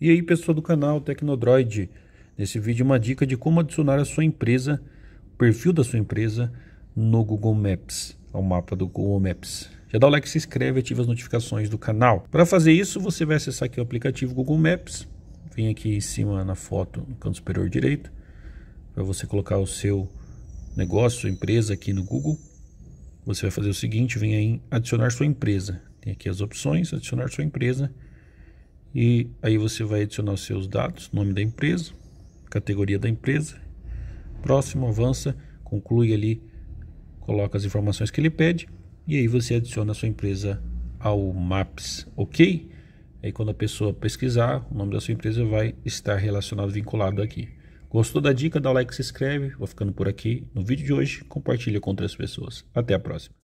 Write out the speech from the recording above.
E aí pessoal do canal Tecnodroid, nesse vídeo uma dica de como adicionar a sua empresa, o perfil da sua empresa no Google Maps, ao mapa do Google Maps. Já dá o like, se inscreve, ativa as notificações do canal. Para fazer isso, você vai acessar aqui o aplicativo Google Maps, vem aqui em cima na foto, no canto superior direito, para você colocar o seu negócio, sua empresa aqui no Google. Você vai fazer o seguinte, vem aí em adicionar sua empresa. Tem aqui as opções, adicionar sua empresa. E aí você vai adicionar os seus dados, nome da empresa, categoria da empresa. Próximo, avança, conclui ali, coloca as informações que ele pede e aí você adiciona a sua empresa ao MAPS, ok? Aí quando a pessoa pesquisar, o nome da sua empresa vai estar relacionado, vinculado aqui. Gostou da dica? Dá like, se inscreve. Vou ficando por aqui no vídeo de hoje. Compartilha com outras pessoas. Até a próxima.